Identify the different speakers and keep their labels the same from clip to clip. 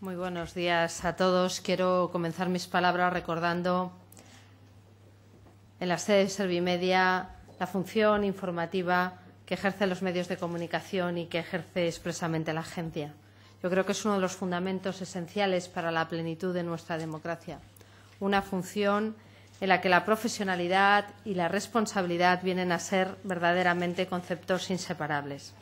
Speaker 1: Muy buenos días a todos. Quiero comenzar mis palabras recordando en la sede de Servimedia la función informativa que ejercen los medios de comunicación y que ejerce expresamente la agencia. Yo creo que es uno de los fundamentos esenciales para la plenitud de nuestra democracia. Una función en la que la profesionalidad y la responsabilidad vienen a ser verdaderamente conceptos inseparables.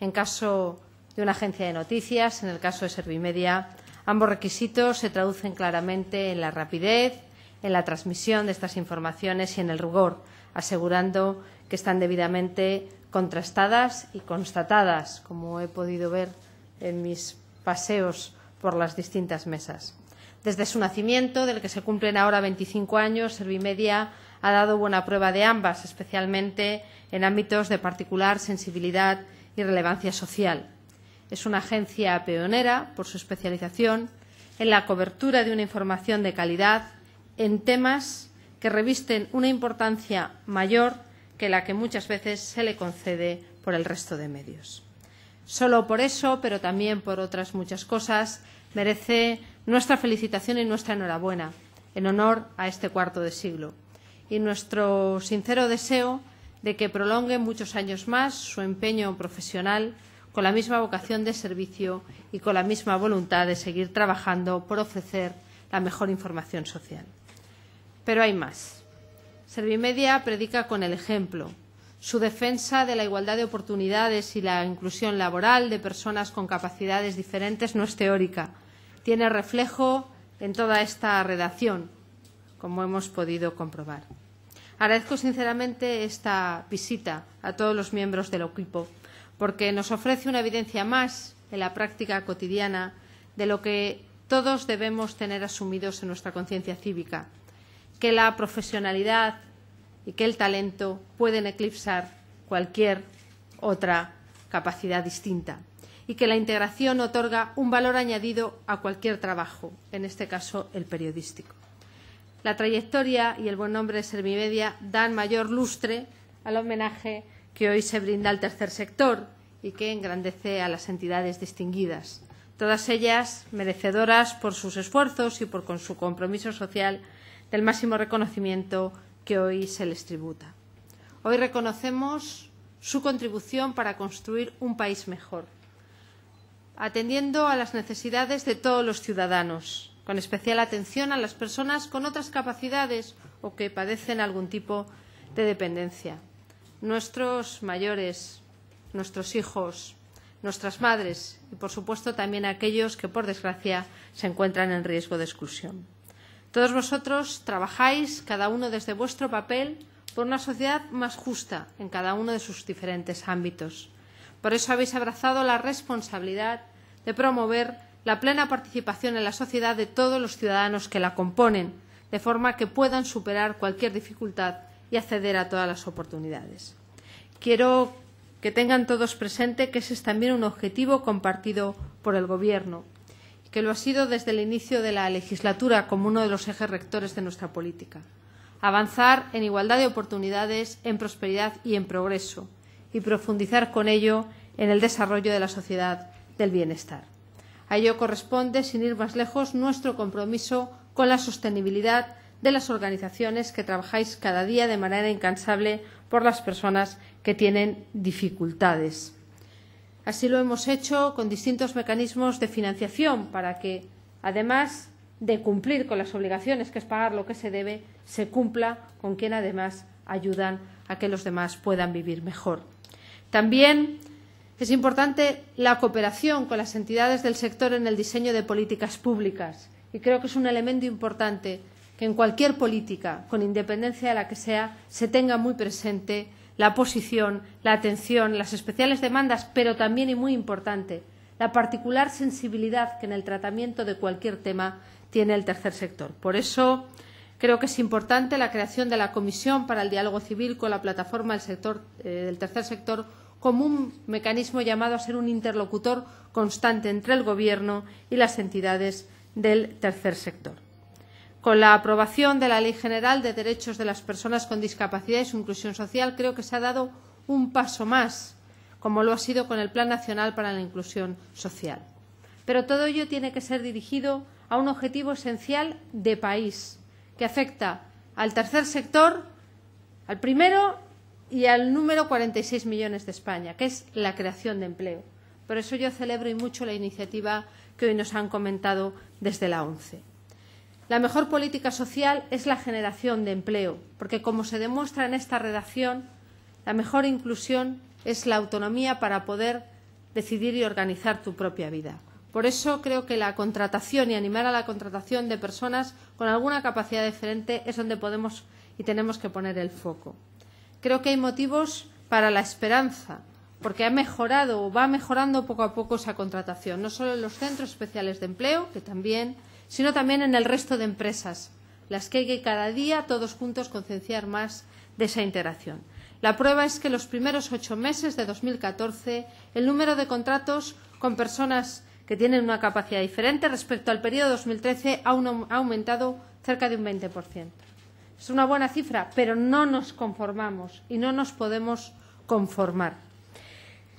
Speaker 1: En caso de una agencia de noticias, en el caso de Servimedia. Ambos requisitos se traducen claramente en la rapidez, en la transmisión de estas informaciones y en el rigor, asegurando que están debidamente contrastadas y constatadas, como he podido ver en mis paseos por las distintas mesas. Desde su nacimiento, del que se cumplen ahora 25 años, Servimedia ha dado buena prueba de ambas, especialmente en ámbitos de particular sensibilidad y relevancia social. Es una agencia peonera por su especialización en la cobertura de una información de calidad en temas que revisten una importancia mayor que la que muchas veces se le concede por el resto de medios. Solo por eso, pero también por otras muchas cosas, merece nuestra felicitación y nuestra enhorabuena en honor a este cuarto de siglo y nuestro sincero deseo de que prolongue muchos años más su empeño profesional con la misma vocación de servicio y con la misma voluntad de seguir trabajando por ofrecer la mejor información social. Pero hay más. Servimedia predica con el ejemplo, su defensa de la igualdad de oportunidades y la inclusión laboral de personas con capacidades diferentes no es teórica. Tiene reflejo en toda esta redacción, como hemos podido comprobar. Agradezco sinceramente esta visita a todos los miembros del equipo porque nos ofrece una evidencia más en la práctica cotidiana de lo que todos debemos tener asumidos en nuestra conciencia cívica, que la profesionalidad y que el talento pueden eclipsar cualquier otra capacidad distinta y que la integración otorga un valor añadido a cualquier trabajo, en este caso el periodístico. La trayectoria y el buen nombre de Servimedia dan mayor lustre al homenaje que hoy se brinda al tercer sector y que engrandece a las entidades distinguidas, todas ellas merecedoras por sus esfuerzos y por su compromiso social del máximo reconocimiento que hoy se les tributa. Hoy reconocemos su contribución para construir un país mejor, atendiendo a las necesidades de todos los ciudadanos, con especial atención a las personas con otras capacidades o que padecen algún tipo de dependencia nuestros mayores, nuestros hijos, nuestras madres y, por supuesto, también aquellos que, por desgracia, se encuentran en riesgo de exclusión. Todos vosotros trabajáis, cada uno desde vuestro papel, por una sociedad más justa en cada uno de sus diferentes ámbitos. Por eso habéis abrazado la responsabilidad de promover la plena participación en la sociedad de todos los ciudadanos que la componen, de forma que puedan superar cualquier dificultad y acceder a todas las oportunidades. Quiero que tengan todos presente que ese es también un objetivo compartido por el Gobierno, que lo ha sido desde el inicio de la legislatura como uno de los ejes rectores de nuestra política. Avanzar en igualdad de oportunidades, en prosperidad y en progreso, y profundizar con ello en el desarrollo de la sociedad del bienestar. A ello corresponde, sin ir más lejos, nuestro compromiso con la sostenibilidad de las organizaciones que trabajáis cada día de manera incansable por las personas que tienen dificultades. Así lo hemos hecho con distintos mecanismos de financiación para que, además de cumplir con las obligaciones, que es pagar lo que se debe, se cumpla con quien además ayudan a que los demás puedan vivir mejor. También es importante la cooperación con las entidades del sector en el diseño de políticas públicas y creo que es un elemento importante que en cualquier política, con independencia de la que sea, se tenga muy presente la posición, la atención, las especiales demandas, pero también y muy importante, la particular sensibilidad que en el tratamiento de cualquier tema tiene el tercer sector. Por eso creo que es importante la creación de la Comisión para el Diálogo Civil con la plataforma del, sector, eh, del tercer sector como un mecanismo llamado a ser un interlocutor constante entre el Gobierno y las entidades del tercer sector. Con la aprobación de la Ley General de Derechos de las Personas con Discapacidad y su Inclusión Social, creo que se ha dado un paso más, como lo ha sido con el Plan Nacional para la Inclusión Social. Pero todo ello tiene que ser dirigido a un objetivo esencial de país, que afecta al tercer sector, al primero y al número 46 millones de España, que es la creación de empleo. Por eso yo celebro y mucho la iniciativa que hoy nos han comentado desde la ONCE. La mejor política social es la generación de empleo, porque como se demuestra en esta redacción, la mejor inclusión es la autonomía para poder decidir y organizar tu propia vida. Por eso creo que la contratación y animar a la contratación de personas con alguna capacidad diferente es donde podemos y tenemos que poner el foco. Creo que hay motivos para la esperanza, porque ha mejorado o va mejorando poco a poco esa contratación, no solo en los centros especiales de empleo, que también sino también en el resto de empresas, las que hay que cada día todos juntos concienciar más de esa interacción. La prueba es que en los primeros ocho meses de 2014 el número de contratos con personas que tienen una capacidad diferente respecto al periodo 2013 ha aumentado cerca de un 20%. Es una buena cifra, pero no nos conformamos y no nos podemos conformar.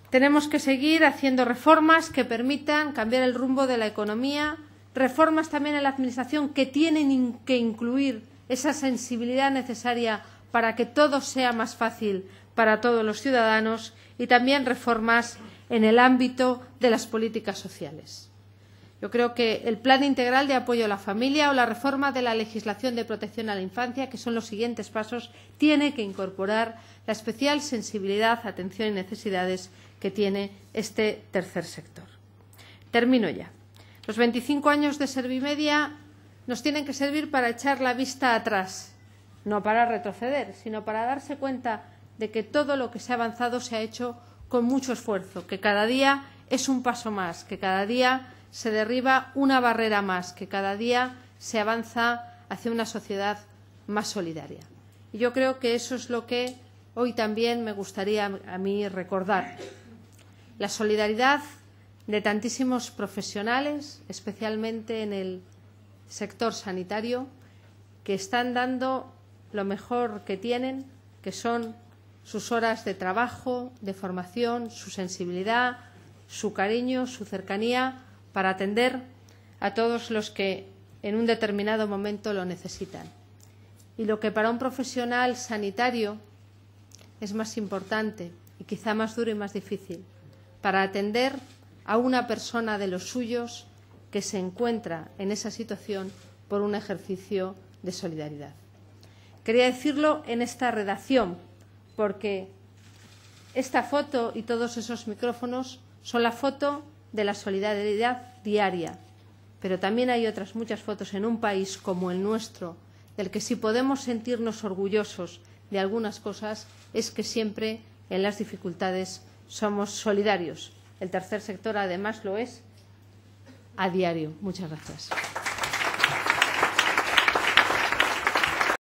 Speaker 1: Tenemos que seguir haciendo reformas que permitan cambiar el rumbo de la economía reformas también en la Administración que tienen que incluir esa sensibilidad necesaria para que todo sea más fácil para todos los ciudadanos y también reformas en el ámbito de las políticas sociales. Yo creo que el Plan Integral de Apoyo a la Familia o la reforma de la legislación de protección a la infancia, que son los siguientes pasos, tiene que incorporar la especial sensibilidad, atención y necesidades que tiene este tercer sector. Termino ya. Los 25 años de Servimedia nos tienen que servir para echar la vista atrás, no para retroceder, sino para darse cuenta de que todo lo que se ha avanzado se ha hecho con mucho esfuerzo, que cada día es un paso más, que cada día se derriba una barrera más, que cada día se avanza hacia una sociedad más solidaria. Y yo creo que eso es lo que hoy también me gustaría a mí recordar. La solidaridad de tantísimos profesionales, especialmente en el sector sanitario, que están dando lo mejor que tienen, que son sus horas de trabajo, de formación, su sensibilidad, su cariño, su cercanía para atender a todos los que en un determinado momento lo necesitan. Y lo que para un profesional sanitario es más importante y quizá más duro y más difícil, para atender a una persona de los suyos que se encuentra en esa situación por un ejercicio de solidaridad. Quería decirlo en esta redacción porque esta foto y todos esos micrófonos son la foto de la solidaridad diaria, pero también hay otras muchas fotos en un país como el nuestro, del que si podemos sentirnos orgullosos de algunas cosas es que siempre en las dificultades somos solidarios. El tercer sector, además, lo es a diario. Muchas gracias.